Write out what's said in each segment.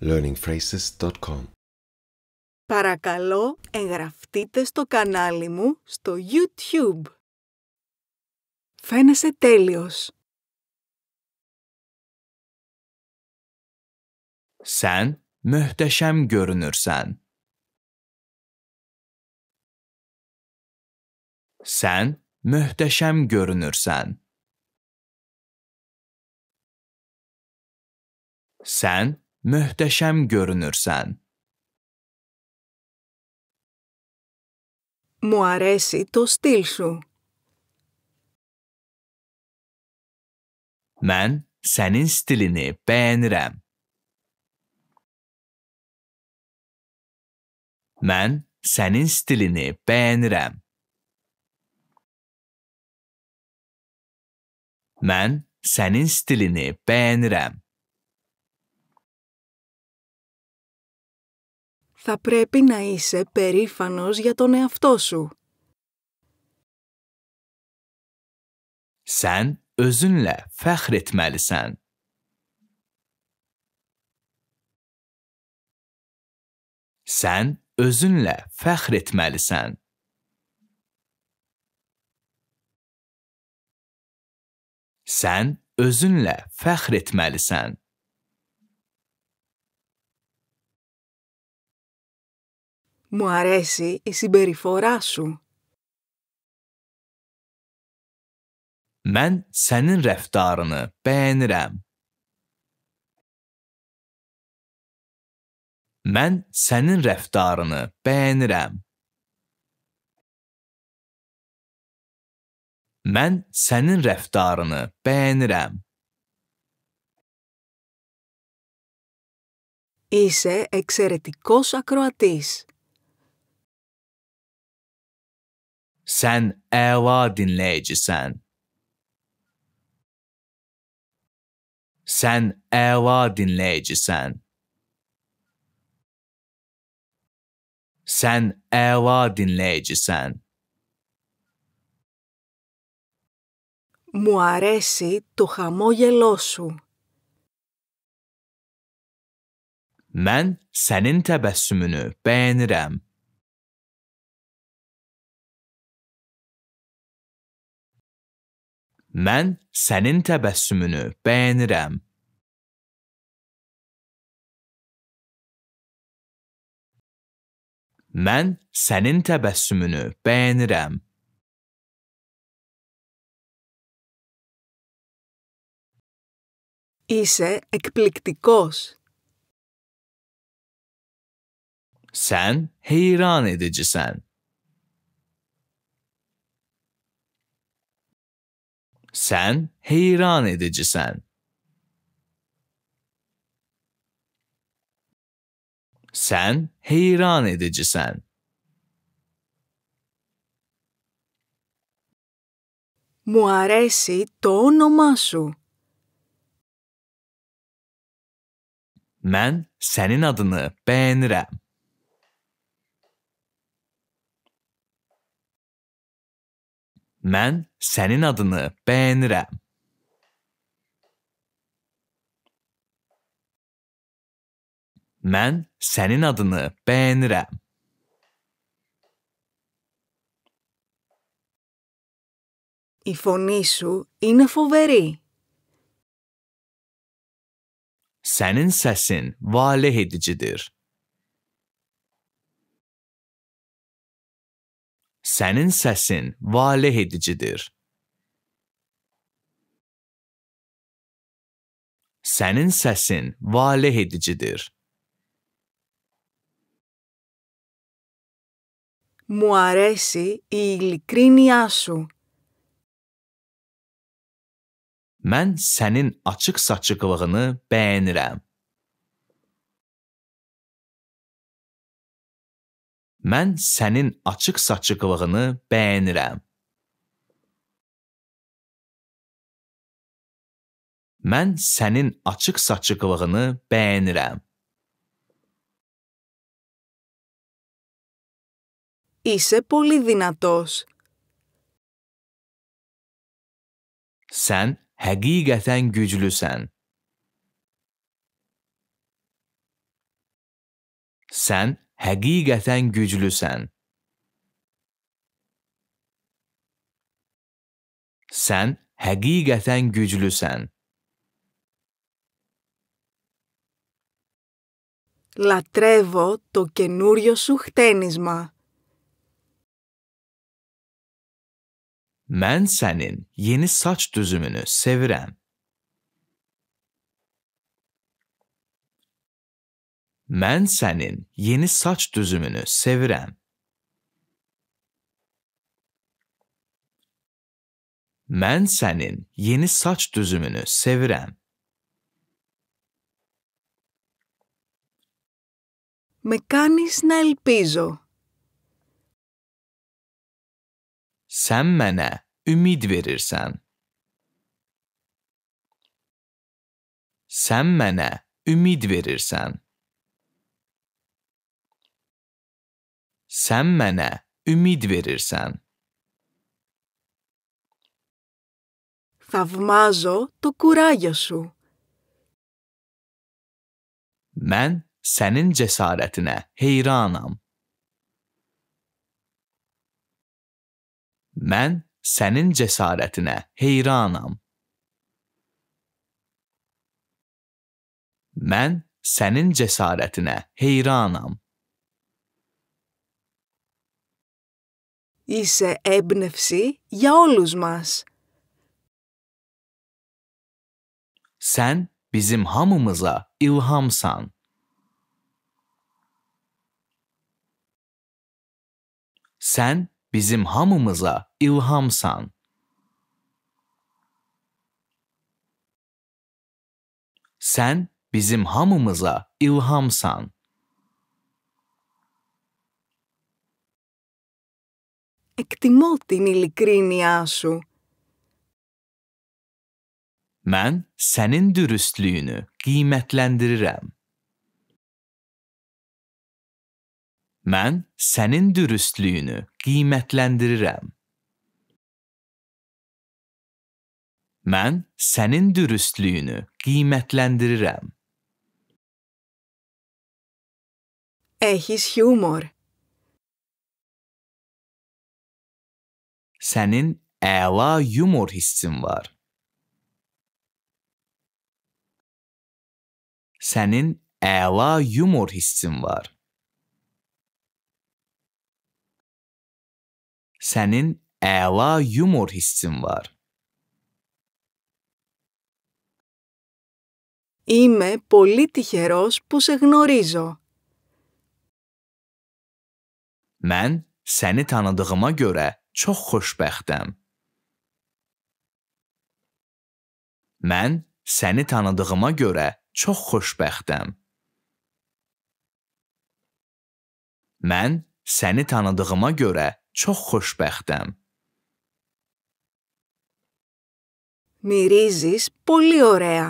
learningphrases.com Παρακαλώ, εγγραφτείτε στο κανάλι μου στο YouTube. Φαίνεσαι τέλειος. Sen mühteşem görünürsen. Sen mühteşem görünürsen. Sen muhteşem görünürsen. Μου αρέσει το στυλ σου. Ben senin stilini beğenirim. Ben senin stilini beğenirim. Ben senin stilini beğenirim. θα πρέπει να είσαι περήφανος για τον εαυτό σου. Sen özünle fahretmelisin. Sen özünle fahretmelisin. Sen özünle fahretmelisin. Μου αρέσει η συμπεριφορά σου. Μεν σένιν ρεφτάρνε, πένιρεμ. Μεν σένιν ρεφτάρνε, πένιρεμ. Μεν σένιν ρεφτάρνε, πένιρεμ. Είσαι εξαιρετικός ακροατής. Sən əla dinləyicisən. Sən əla dinləyicisən. Sən əla dinləyicisən. Μου αρέσει το χαμόγελό σου. Mən sənin təbəssümünü bəyənirəm. Mən sənin təbəssümünü bəyənirəm. Mən sənin təbəssümünü bəyənirəm. İse εκπληκτικός. Sen heyran edicisin. Sen heyran edicisin. Sen heyran edicisin. Μου αρέσει το όνομά σου. Ben senin adını beğenirim. Mən sənin adını bəyənirəm. Mən sənin adını bəyənirəm. Η φωνή σου είναι φοβερή. Senin sesin valeh edicidir. Sənin səsin valeh edicidir. Sənin səsin valeh edicidir. Μου αρέσει η ειλικρίνειά σου. Mən sənin açıq-saçıqlığını bəyənirəm. Mən sənin açıq saçıqlığını bəyənirəm. Mən sənin açıq saçıqlığını bəyənirəm. İse poli dinatos. Sen hakikaten güçlüsen. Sen hakikaten güçlüsen. Sen hakikaten güçlüsen. Λατρεύω το καινούριο σου χτένισμα. Ben senin yeni saç düzümünü sevirem. Mense'nin yeni saç düzümünü seviren Mense'nin yeni saç düzümünü seviren Με κάνεις να ελπίζω. Sen bana ümit verirsen. Sen bana ümit verirsen. Sen mənə ümit verirsen, Θαυμάζω το κουράγιο σου. Mən sənin cəsarətinə heyranam. Mən sənin cəsarətinə heyranam. Mən sənin cəsarətinə heyranam. είσαι έμπνευση για όλους μας. Sen bizim hamımıza ilhamsan. Sen bizim hamımıza ilhamsan. Sen bizim hamımıza ilhamsan. Εκτιμώ την ειλικρίνειά σου. Ben senin dürüstlüğünü kıymetlendiririm. Ben senin dürüstlüğünü kıymetlendiririm. Ben senin dürüstlüğünü kıymetlendiririm. Έχεις χιούμορ. sənin əla yumor hissin var. Sənin əla yumor hissin var. Sənin əla yumor hissin var. Είμαι πολύ τυχερός που σε γνωρίζω. Mən səni tanıdığıma görə çox xoşbəxtəm. Mən səni tanıdığıma görə çox xoşbəxtəm. Mən səni tanıdığıma görə çox xoşbəxtəm. Μυρίζεις poli oraya.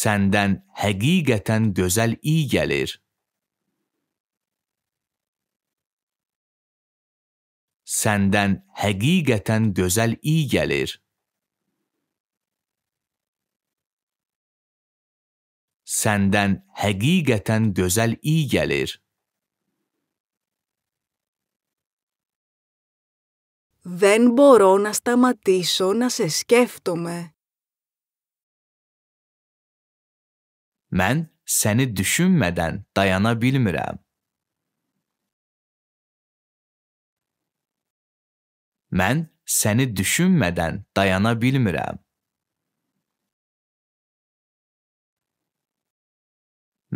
Senden həqiqətən gözəl iyi gəlir. səndən həqiqətən gözəl iyi gəlir. Səndən həqiqətən gözəl iyi gəlir. Δεν μπορώ να σταματήσω να σε σκέφτομαι. Mən səni düşünmədən dayana bilmirəm. Mən səni düşünmədən dayana bilmirəm.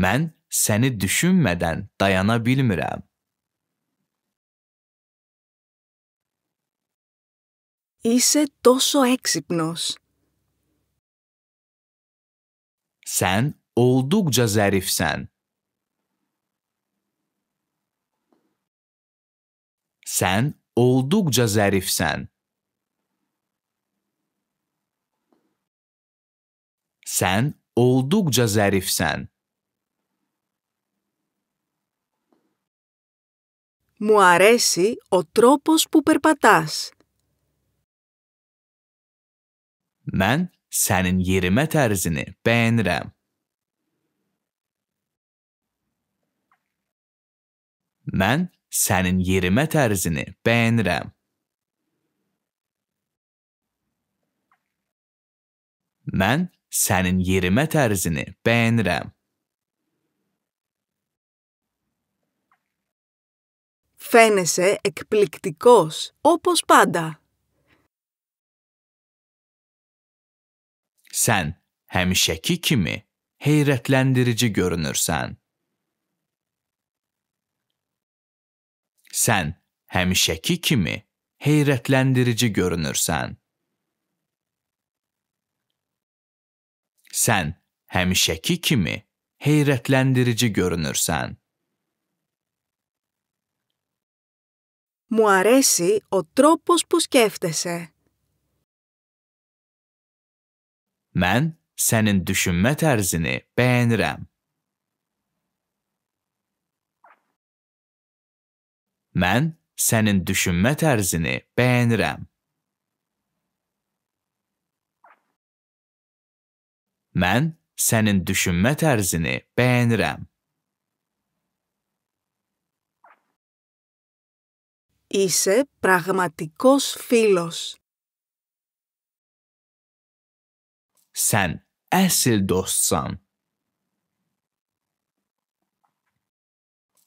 Mən səni düşünmədən dayana bilmirəm. Είσαι τόσο έξυπνος. Sen oldukça zarifsen. Sen olduqca zərifsən. Sən olduqca zərifsən. Μου αρέσει ο τρόπος που περπατάς. Mən sənin yerimə tərzini bəyənirəm. Mən sənin yerimə tərzini bəyənirəm. Mən sənin yerimə tərzini bəyənirəm. Φαίνεσαι εκπληκτικός, όπως πάντα. Sen, hemşeki kimi, heyretlendirici görünürsen. Sen həmişəki kimi heyrətləndirici görünürsən. Sən həmişəki kimi heyrətləndirici görünürsən. Μου αρέσει ο τρόπος που σκέφτεσαι. Mən sənin düşünmə tərzini bəyənirəm. Mən sənin düşünmə tərzini bəyənirəm. Mən sənin düşünmə tərzini bəyənirəm. İse pragmatikos filos. Sen əsl dostsan.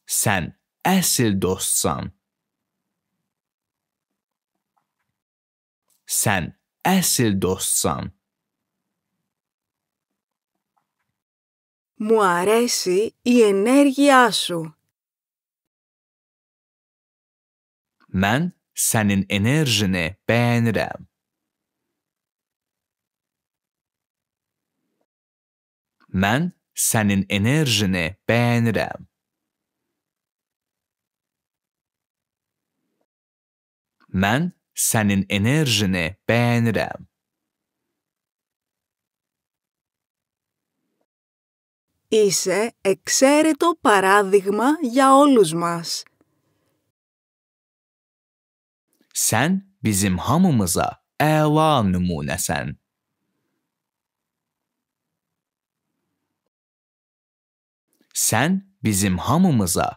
Sen esil dostsan. Sen esil dostsan. Μου αρέσει η ενέργειά σου. Ben senin enerjini beğenirim. Ben senin enerjini beğenirim. Mən sənin enerjini bəyənirəm. Είσαι εξαίρετο παράδειγμα για όλους μας. Sen bizim hamımıza əla nümunəsən. Sən bizim hamımıza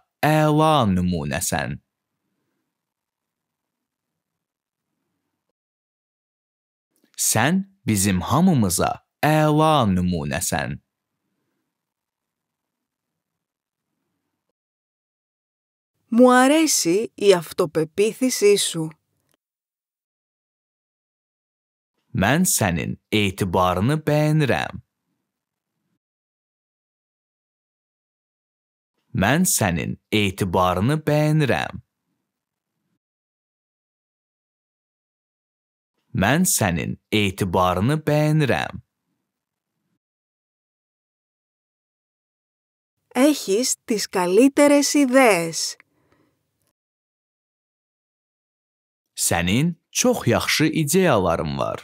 Sən bizim hamımıza əla nümunəsən. Μου αρέσει η αυτοπεποίθησή σου. Mən sənin etibarını bəyənirəm. Mən sənin etibarını bəyənirəm. Mən sənin etibarını bəyənirəm. Έχεις τις καλύτερες ιδέες. Sənin çox yaxşı ideyaların var.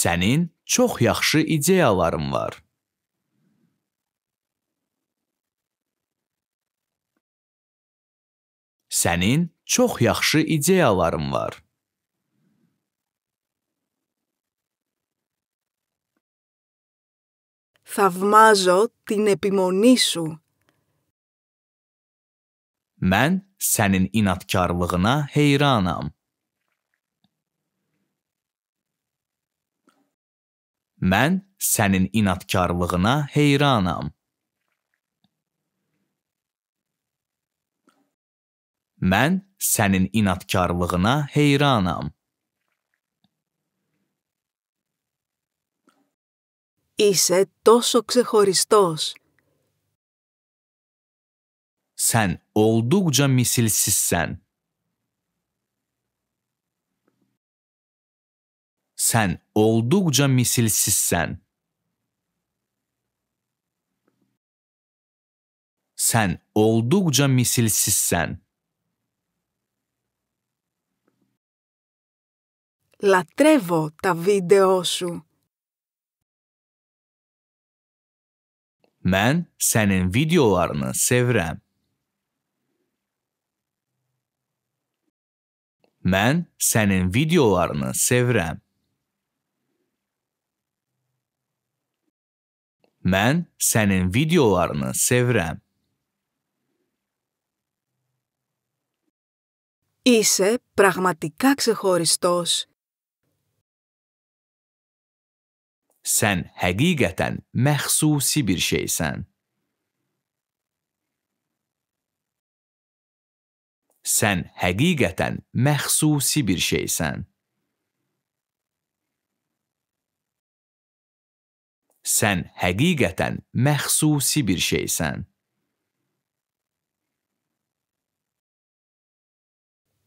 Sənin çox yaxşı ideyaların var. Sənin çox yaxşı ideyaların var. Θαυμάζω την επιμονή σου. Mən sənin inadkarlığına heyranam. Mən sənin inadkarlığına heyranam. Mən sənin inatkarlığına heyranam. Είσαι τόσο ξεχωριστός. Sen oldukça misilsizsen. Sen oldukça misilsizsen. Sen oldukça misilsizsen. Λατρεύω τα βίντεό σου. Μεν σένεν βίντεο αρνα σε Μεν σένεν βίντεο αρνα Μεν σένεν βίντεο αρνα Είσαι πραγματικά ξεχωριστός. Sən həqiqətən məxsusi bir şeysən. Sən həqiqətən məxsusi bir şeysən. Sən həqiqətən məxsusi bir şeysən.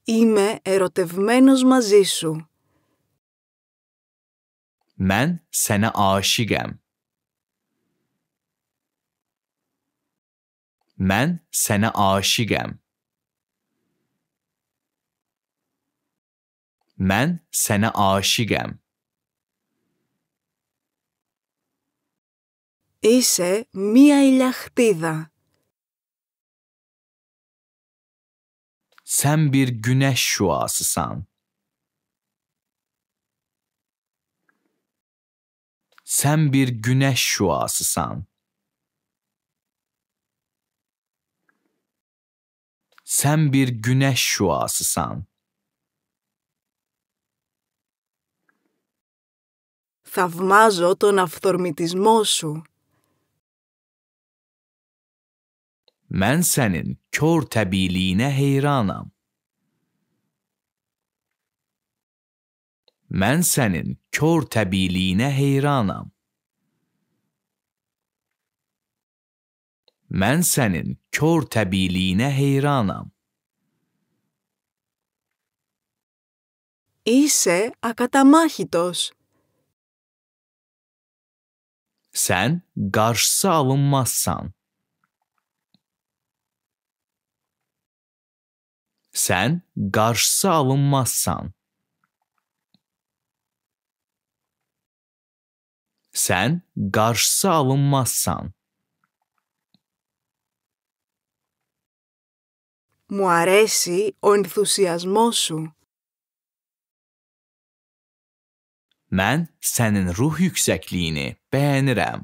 Είμαι ερωτευμένος μαζί σου. Mən sənə aşiqəm. Mən sənə aşiqəm. Mən sənə aşiqəm. Είσαι μία ηλαχτίδα. Sen bir güneş şuasısan. Sen bir güneş şuasısan. Sen bir güneş şuasısan. Θαυμάζω τον αυθορμητισμό σου. Ben senin kör tebiliğine heyranam. mən sənin kör təbiliyinə heyranam. Mən sənin kör təbiliyinə heyranam. Είσαι ακαταμάχητος. Sen karşısı alınmazsan. Sen karşısı alınmazsan. sen karşısı alınmazsan. Μου αρέσει ο ενθουσιασμός σου. Ben senin ruh yüksekliğini beğenirim.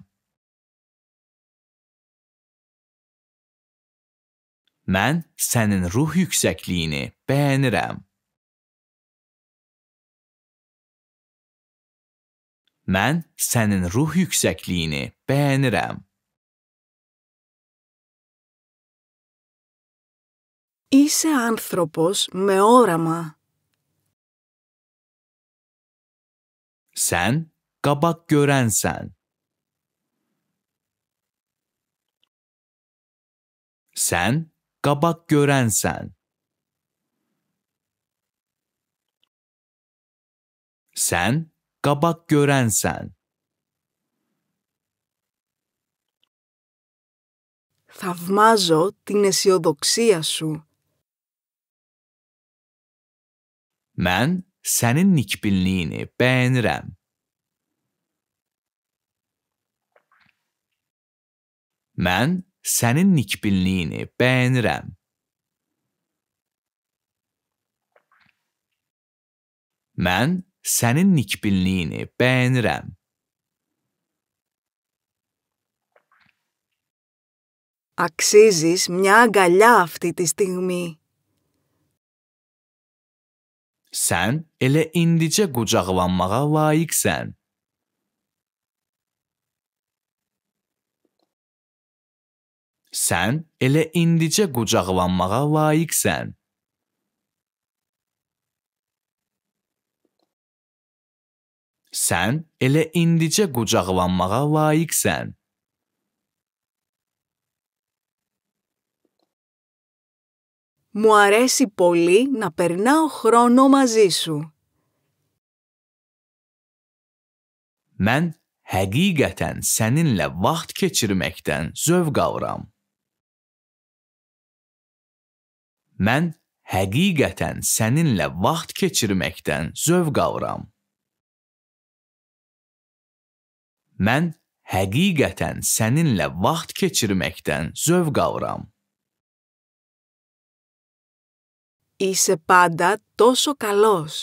Ben senin ruh yüksekliğini beğenirim. Mən sənin ruh yüksəkliyini bəyənirəm. Είσαι άνθρωπος με όραμα. Sen kabak görensen. Sen kabak görensen. Sen Kabak gören sen. Θαυμάζω την αισιοδοξία σου. Ben senin nikbinliğini beğenirim. Ben senin nikbinliğini beğenirim. Ben sənin nikbinliyini bəyənirəm. Αξίζεις μια αγκαλιά αυτή τη στιγμή. Sən elə indicə qucaqlanmağa layiqsən. Sən elə indicə qucaqlanmağa layiqsən. Sən elə indicə qucaqlanmağa layiqsən. Μου αρέσει πολύ να περνάω χρόνο μαζί σου. Mən həqiqətən səninlə vaxt keçirməkdən zövq alıram. Mən həqiqətən səninlə vaxt keçirməkdən zövq alıram. Mən həqiqətən səninlə vaxt keçirməkdən zövq alıram. Είσαι πάντα τόσο καλός.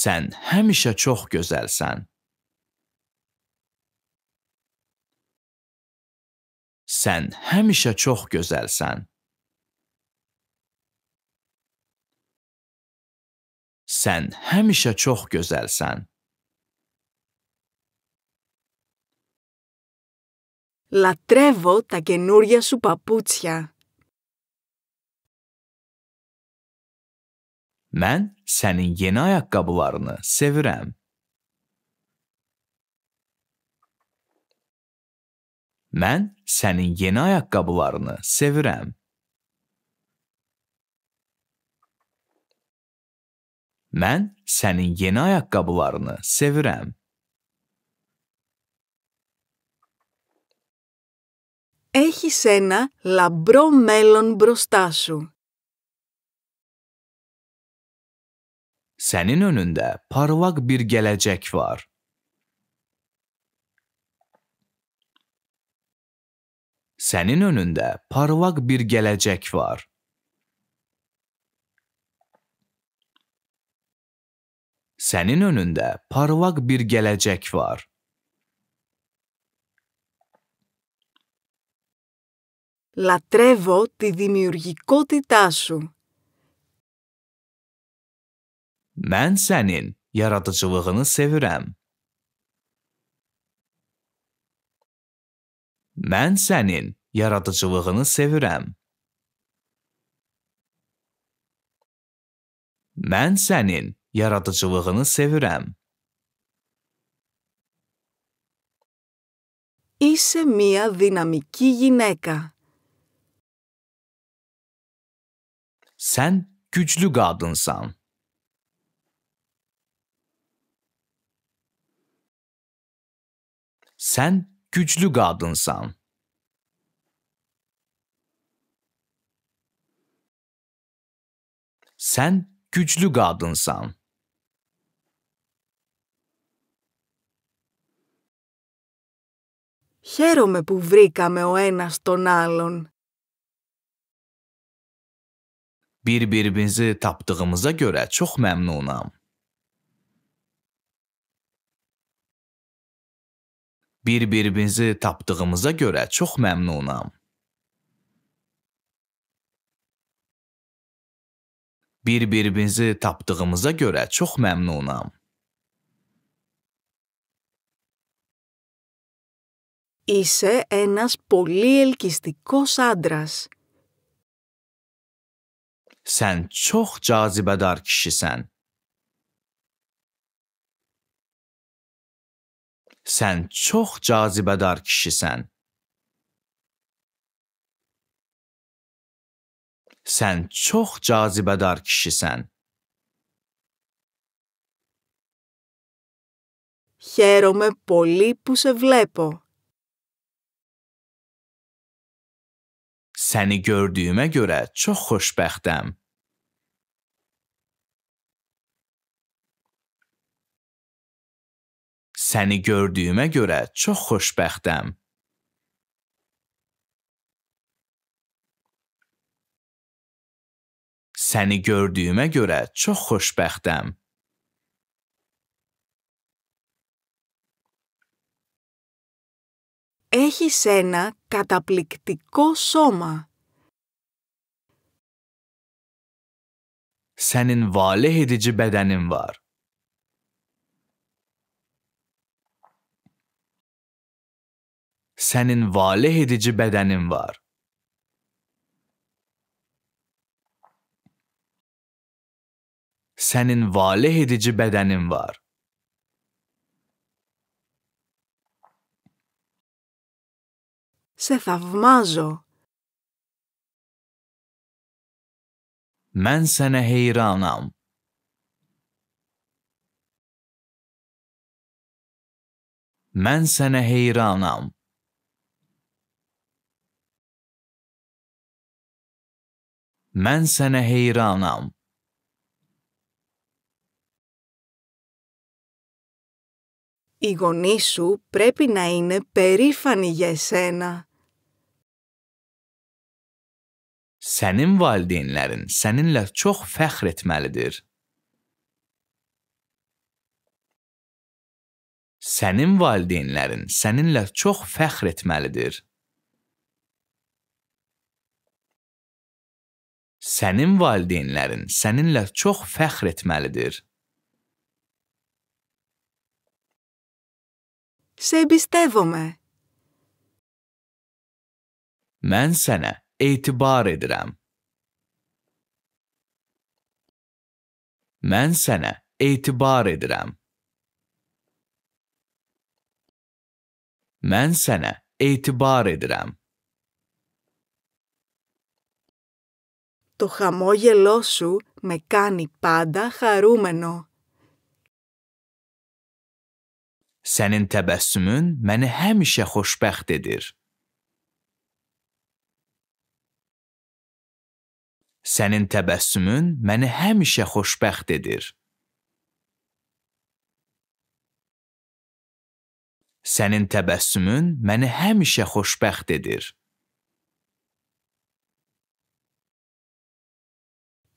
Sən həmişə çox gözəlsən. Sən həmişə çox gözəlsən. Sən həmişə çox gözəlsən. Λατρεύω τα καινούρια σου παπούτσια. Mən sənin yeni ayaqqabılarını sevirəm. Mən sənin yeni ayaqqabılarını sevirəm. Mən sənin yeni ayaqqabılarını sevirəm. Έχεις ένα λαμπρό μέλλον μπροστά σου. Senin önünde parlak bir gelecek var. Senin önünde parlak bir gelecek var. Senin önünde parlak bir gelecek var. Λατρεύω τη δημιουργικότητά σου. Ben senin yaratıcılığını sevirem. Ben senin yaratıcılığını sevirem. Ben senin yaradıcılığını sevirəm. Είσαι μία δυναμική γυναίκα. Sen güçlü kadınsan. Sen güçlü kadınsan. Sen güçlü kadınsan. Χαίρομαι που βρήκαμε ο ένας τον άλλον. Birbirimizi taptığımıza göre çok memnunum. Birbirimizi taptığımıza göre çok memnunum. Birbirimizi taptığımıza göre çok memnunum. Είσαι ένας πολύ ελκυστικός άντρας. Σεν τσοχ τζάζιμπεδάρ κυσί σεν. Σεν τσοχ τζάζιμπεδάρ κυσί σεν. Σεν τσοχ τζάζιμπεδάρ κυσί σεν. Χαίρομαι πολύ που σε βλέπω. Səni gördüyümə görə çox xoşbəxtəm. Səni gördüyümə görə çox xoşbəxtəm. Səni gördüyümə görə çox xoşbəxtəm. έχεις ένα καταπληκτικό σώμα. Senin valeh edici bedenin var. Senin valeh edici bedenin var. Senin valeh edici bedenin var. Σε θαυμάζω. Μεν σε νεχειράναμ. Μεν σε νεχειράναμ. Μεν σε νεχειράναμ. Οι γονείς σου πρέπει να είναι περήφανοι για εσένα. sənin valideynlərin səninlə çox fəxr etməlidir. Sənin valideynlərin səninlə çox fəxr etməlidir. Sənin valideynlərin səninlə çox fəxr etməlidir. Σε εμπιστεύομαι. Mən sənə etibar edirəm. Mən sənə etibar edirəm. Mən sənə etibar edirəm. To χαμόγελό σου με κάνει πάντα χαρούμενο. Sənin təbəssümün məni həmişə xoşbəxt edir. Sənin təbəssümün məni həmişə xoşbəxt edir. Sənin təbəssümün məni həmişə xoşbəxt edir.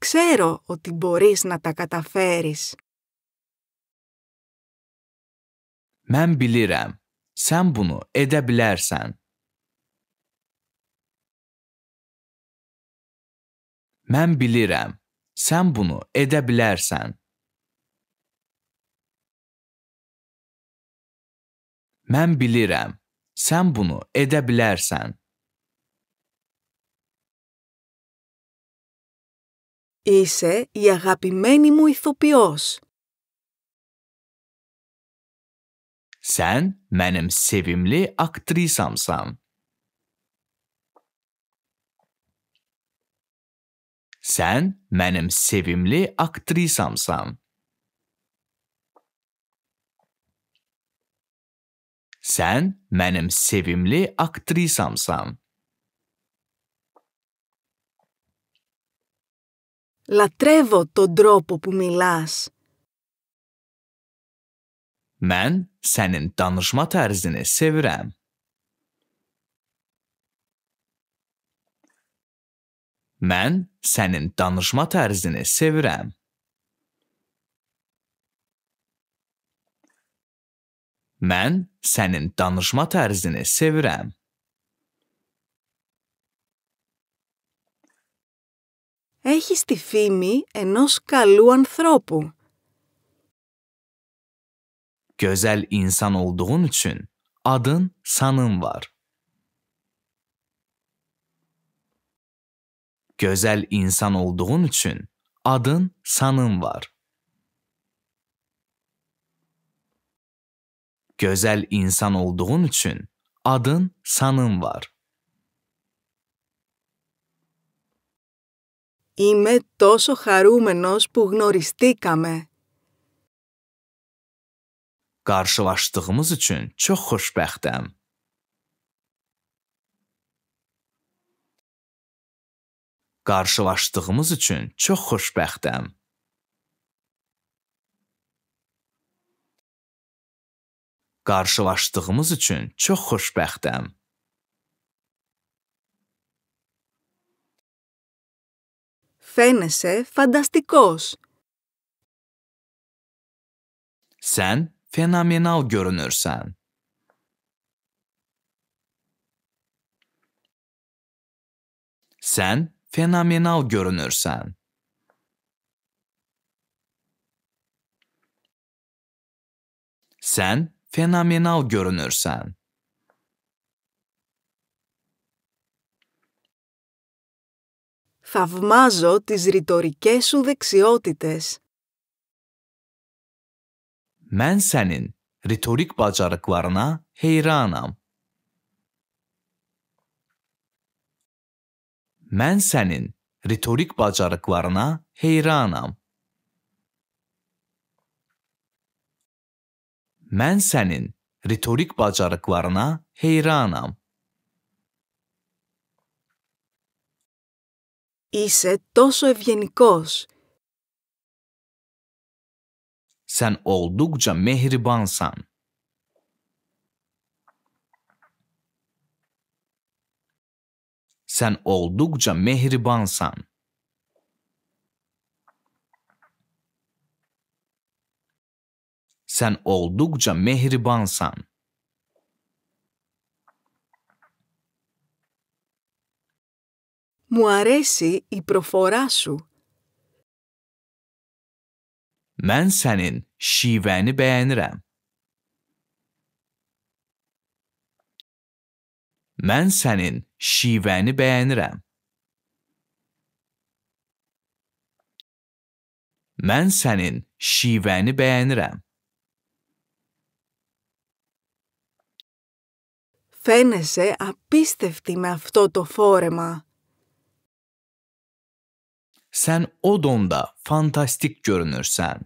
Ξέρω ότι μπορείς να τα καταφέρεις. Mən bilirəm. Sən bunu edə bilərsən. Mən bilirəm. Sən bunu edə bilərsən. Mən bilirəm. Sən bunu edə bilərsən. Είσαι η αγαπημένη μου ηθοποιός. Sen benim sevimli aktrisamsan. Sən mənim sevimli aktrisamsan. Sən mənim sevimli aktrisamsan. Λατρεύω τον τρόπο που μιλάς. Mən sənin danışma tərzini sevirəm. Mən sənin danışma tərzini sevirəm. Mən sənin danışma tərzini sevirəm. Έχεις τη φήμη ενός καλού ανθρώπου. Gözəl insan olduğun üçün adın, sanın var. gözəl insan olduğun üçün adın, sanın var. Gözəl insan olduğun üçün adın, sanın var. Είμαι τόσο χαρούμενος που γνωριστήκαμε. Qarşılaşdığımız üçün çox xoşbəxtəm. qarşılaşdığımız üçün çox xoşbəxtəm. Qarşılaşdığımız üçün çox xoşbəxtəm. Φαίνεσαι φανταστικός. Sen fenomenal görünürsen. Sen fenomenal görünürsen. Sen fenomenal görünürsen. Θαυμάζω τις ρητορικές σου δεξιότητες. Ben senin retorik bacarıklarına hayranım. mən sənin ritorik bacarıqlarına heyranam. Mən sənin ritorik bacarıqlarına heyranam. İse τόσο ευγενικός. Sen oldukça mehribansan. sen oldukça mehribansan. Sen oldukça mehribansan. Μου αρέσει η προφορά σου. Ben senin şiveni beğenirim. Ben senin şivəni bəyənirəm. Mən sənin şivəni bəyənirəm. Φαίνεσαι απίστευτη με αυτό το φόρεμα. Sen o donda fantastik görünürsən.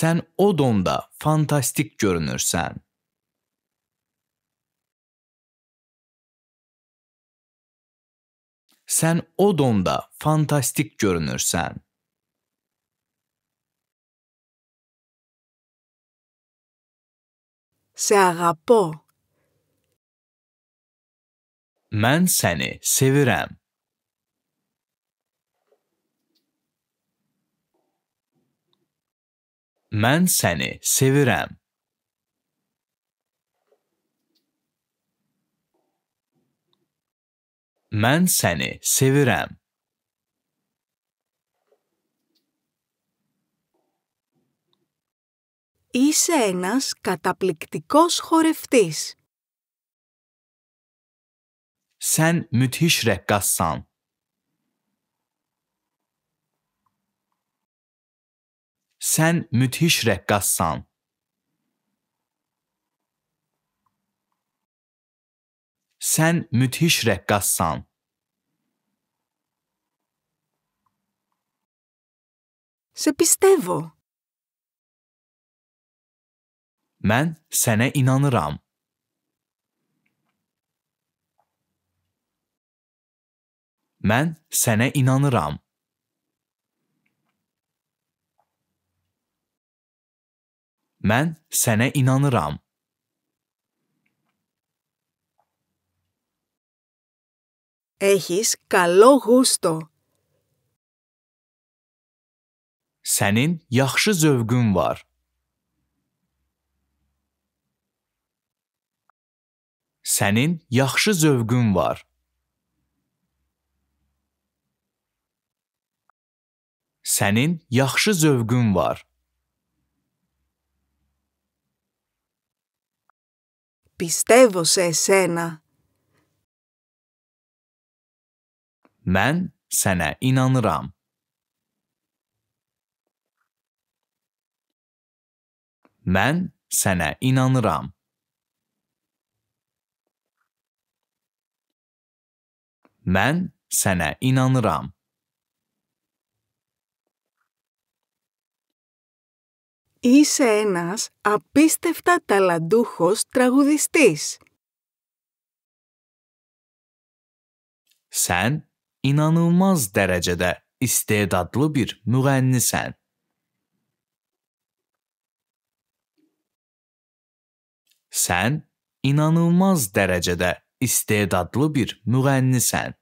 sen o donda fantastik görünürsen. Sen o donda fantastik görünürsen. Σε αγαπώ. Ben seni sevirem. Ben seni sevirəm. Mən səni sevirəm. Είσαι ένας καταπληκτικός χορευτής. Sen müthiş rekkasan. Sen müthiş rekgassan. Sen müthiş rekgassan. Σε πιστεύω. Ben sene inanırım. Ben sene inanırım. Mən sənə inanıram. Έχεις καλό γούστο. Sənin yaxşı zövqün var. Sənin yaxşı zövqün var. Sənin yaxşı zövqün var. Πιστεύω σε εσένα. Ben sana inanıram. Ben sana inanıram. Ben sana Είσαι ένας απίστευτα ταλαντούχος τραγουδιστής. Sen inanılmaz derecede istedadlı bir müğənnisen. Sen inanılmaz derecede istedadlı bir müğənnisen.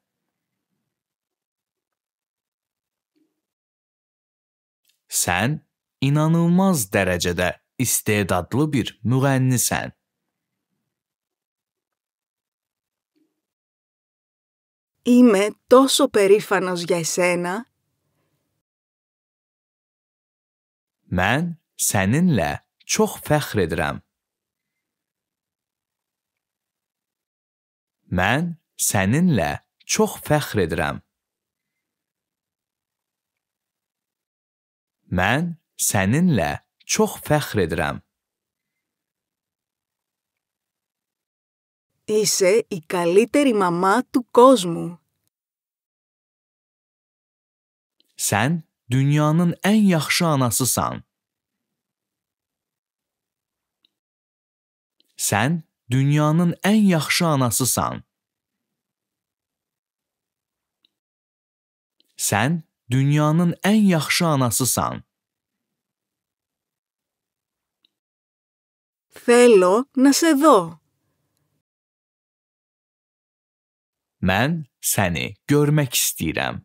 Sen inanılmaz dərəcədə istedadlı bir müğənnisən. Είμαι τόσο περήφανος για εσένα. Mən səninlə çox fəxr edirəm. Mən səninlə çox fəxr edirəm. Mən Səninlə çox fəxr edirəm. Είσαι η καλύτερη μαμά του κόσμου. Sen dünyanın ən yaxşı anasısan. Sen dünyanın ən yaxşı anasısan. Sen dünyanın ən yaxşı anasısan. Θέλω να σε δω. Μέν σανε γορμέκιστιίραμ.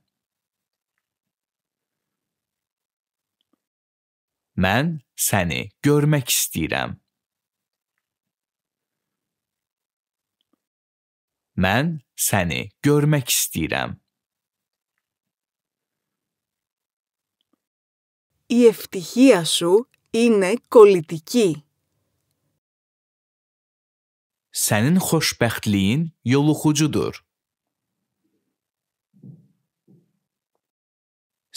Μέν σανε γορμέκιστιίραμ. Μέν σανε γορμέκιστιίραμ. Η ευτυχία σου είναι κολλητική. sənin xoşbəxtliyin yoluxucudur.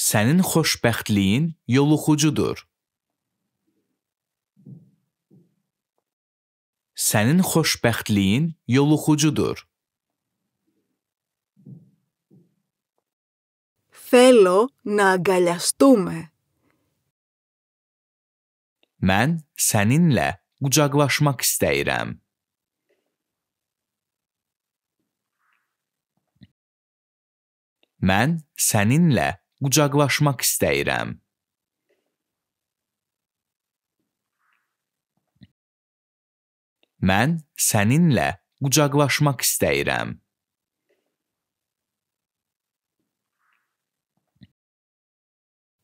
Sənin xoşbəxtliyin yoluxucudur. Sənin xoşbəxtliyin yoluxucudur. Θέλω να αγκαλιαστούμε. Mən səninlə qucaqlaşmaq istəyirəm. Mən səninlə qucaqlaşmaq istəyirəm. Mən səninlə qucaqlaşmaq istəyirəm.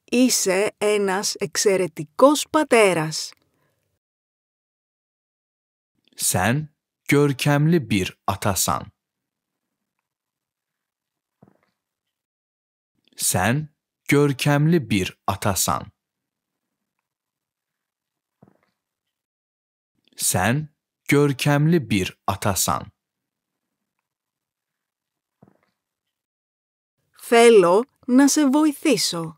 Είσαι ένας εξαιρετικός πατέρας. Sen görkemli bir atasan. Sen görkemli bir atasan. Sen görkemli bir atasan. Θέλω να σε βοηθήσω.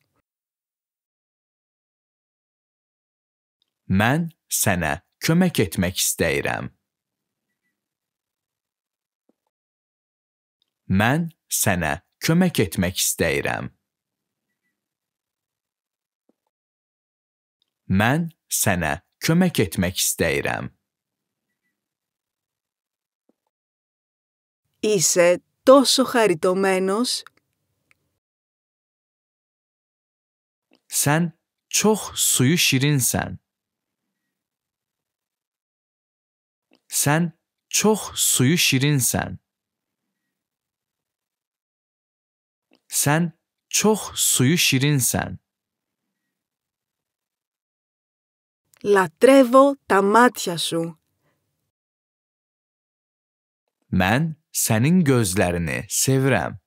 Ben sana kömek etmek isterim. Men sana kömək etmək istəyirəm. Mən sənə kömək etmək istəyirəm. Είσαι τόσο χαριτωμένος. Sen çok suyu şirinsen. Sen çok suyu şirinsen. Sen çok suyu şirinsen. Λατρεύω τα μάτια σου. Ben senin gözlerini sevrem.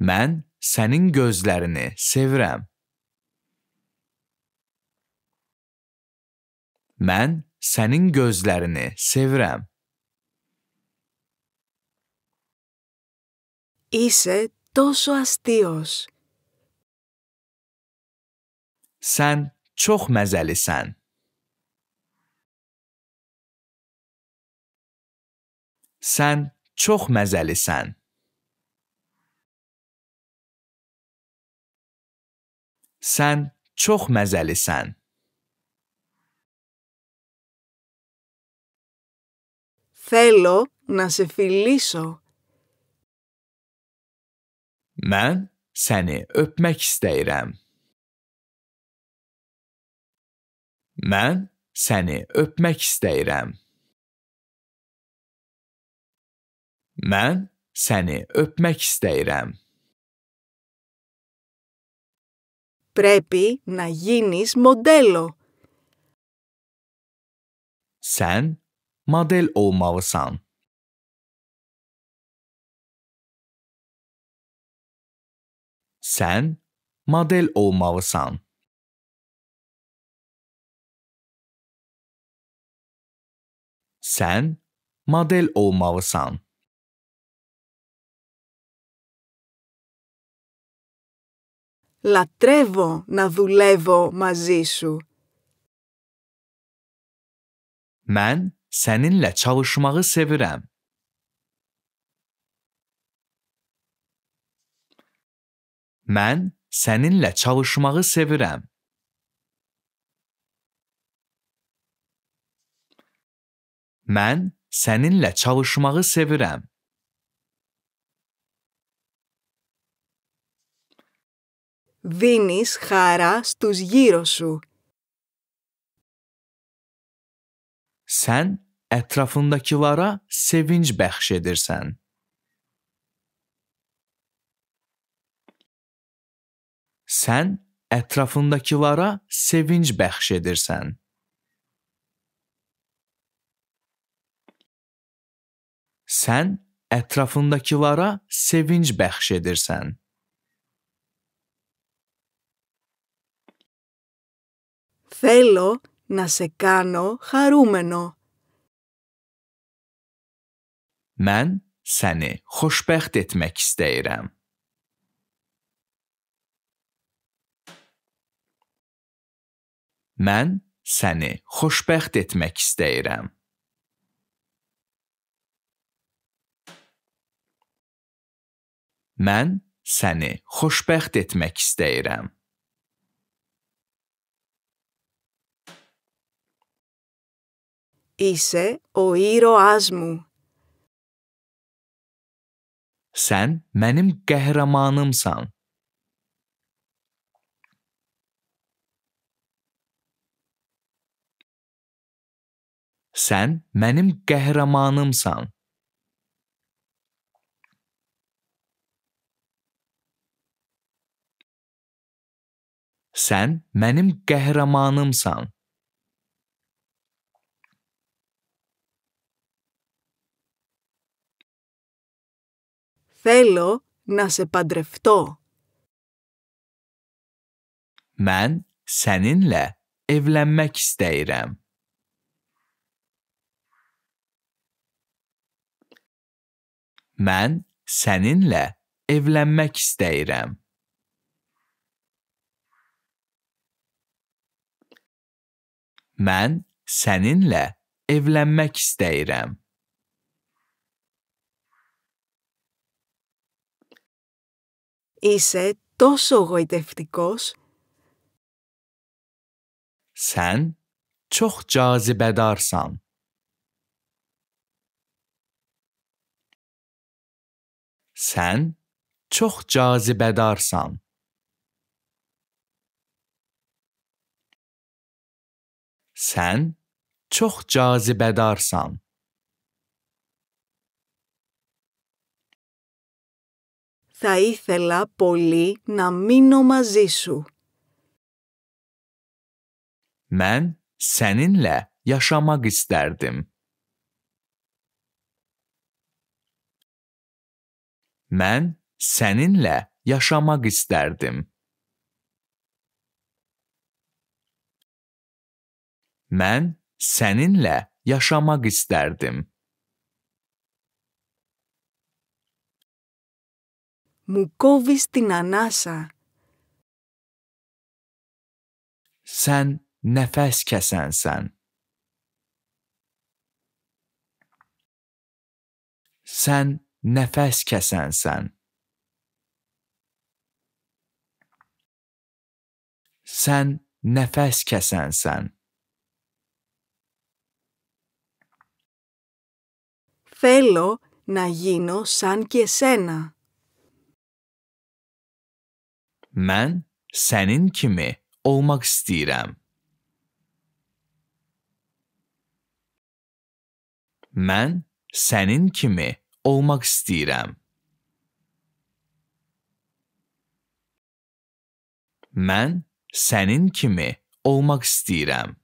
Ben senin gözlerini sevrem. Ben senin gözlerini sevrem. Είσαι τόσο αστείος. Σαν τσόχ μεζέλησαν. Σαν τσόχ μεζέλησαν. Σαν τσόχ μεζέλησαν. Θέλω να σε φιλήσω. Mən səni öpmək istəyirəm. Mən səni öpmək istəyirəm. Mən səni öpmək istəyirəm. Πρέπει να γίνεις μοντέλο. Sen model olmalısan. Sən model olmalısan. Sən model olmalısan. Λατρεύω να δουλεύω μαζί σου. Mən səninlə çalışmağı sevirəm. Mən səninlə çalışmağı sevirəm. Mən səninlə çalışmağı sevirəm. Δίνεις χαρά στους γύρω σου. Sən ətrafındakılara sevinç bəxş edirsən. sən ətrafındakılara sevinc bəxş edirsən. Sən ətrafındakılara sevinc bəxş edirsən. Θέλω να σε κάνω χαρούμενο. Mən səni xoşbəxt etmək istəyirəm. Mən səni xoşbəxt etmək istəyirəm. Mən səni xoşbəxt etmək istəyirəm. Είσαι ο ήρωάς μου. Sen benim qəhrəmanımsan. Sən mənim qəhrəmanımsan. Sən mənim qəhrəmanımsan. Θέλω να σε παντρευτώ. Mən səninlə evlənmək istəyirəm. mən səninlə evlənmək istəyirəm. Mən səninlə evlənmək istəyirəm. Είσαι τόσο γοητευτικός. Sen çok cazibedarsan. Sən çox cazibədarsan. Sən çox cazibədarsan. Θα ήθελα πολύ να μείνω μαζί σου. Mən səninlə yaşamaq istərdim. Ben seninle yaşamak isterdim. Ben seninle yaşamak isterdim. Μου κόβεις την ανάσα. Sen nefes kesensen. Sen nəfəs kəsənsən. Sən nəfəs kəsənsən. Θέλω να γίνω σαν και σένα. Mən sənin kimi olmaq istəyirəm. Mən sənin kimi olmak istəyirəm. Mən sənin kimi olmak istəyirəm.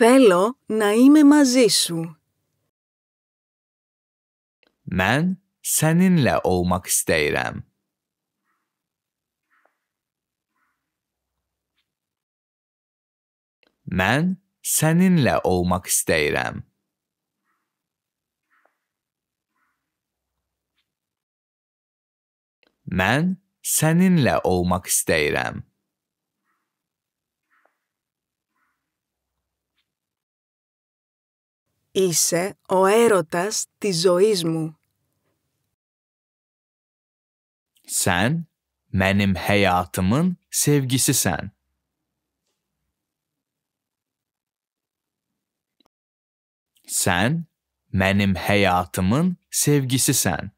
Θέλω να είμαι μαζί σου. Mən səninlə olmaq istəyirəm. Mən Seninle olmak istəyirəm. Mən səninlə olmaq istəyirəm. Είσαι ο έρωτας της ζωής μου. Sen benim hayatımın sevgisi sevgisisin. Sen benim hayatımın sevgisi sen.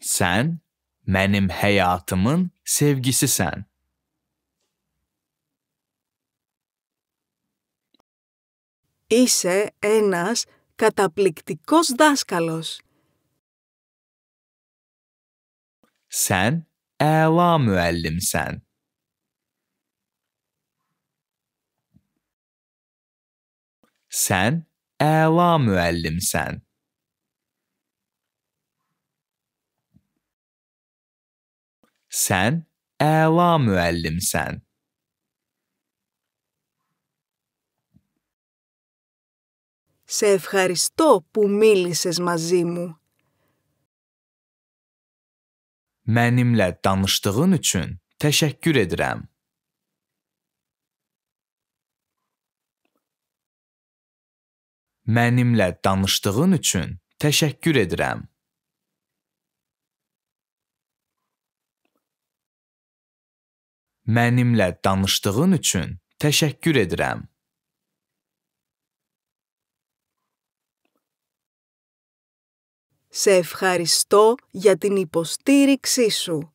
Sen benim hayatımın sevgisi sen. Είσαι ένας καταπληκτικός δάσκαλος. Sen ela müellimsen. Sən əla müəllimsən. Sən əla müəllimsən. Σε ευχαριστώ που μίλησες μαζί μου. Mənimlə danışdığın üçün təşəkkür edirəm. Mənimlə danışdığın üçün təşəkkür edirəm. Mənimlə danışdığın üçün təşəkkür edirəm. Σε ευχαριστώ για την υποστήριξή σου.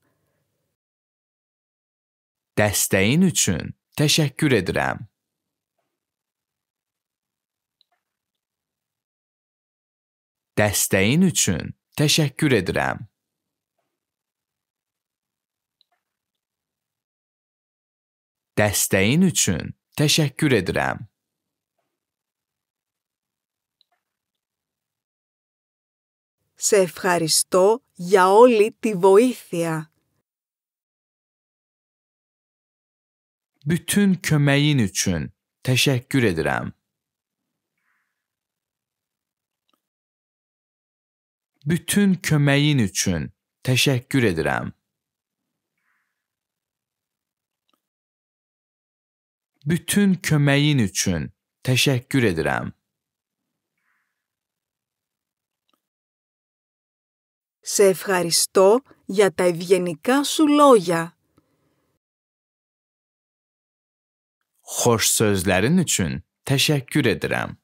Dəstəyin üçün təşəkkür edirəm. Desteğin için teşekkür ederim. Desteğin için teşekkür ederim. Σε ευχαριστώ για όλη τη βοήθεια. Bütün köməyin için teşekkür ederim. bütün köməyin üçün təşəkkür edirəm. Bütün köməyin üçün təşəkkür edirəm. Σε ευχαριστώ για τα ευγενικά σου λόγια. Hoş sözlerin için teşekkür ederim.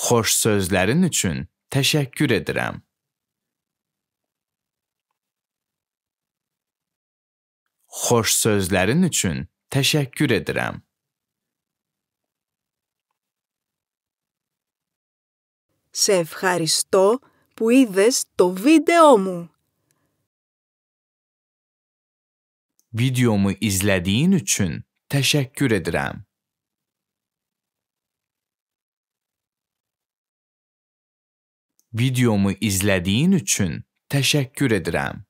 xoş sözlərin üçün təşəkkür edirəm. Xoş sözlərin üçün təşəkkür edirəm. Σε ευχαριστώ που ides to βίντεο μου. Videomu izlediğin için teşekkür ederim. videomu izlediğin için teşekkür ederim.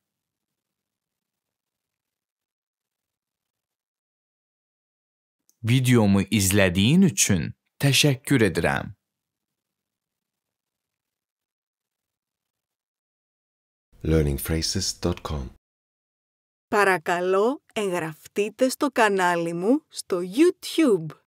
Videomu izlediğin için teşekkür ederim. learningphrases.com Παρακαλώ εγγραφτείτε στο κανάλι μου στο YouTube.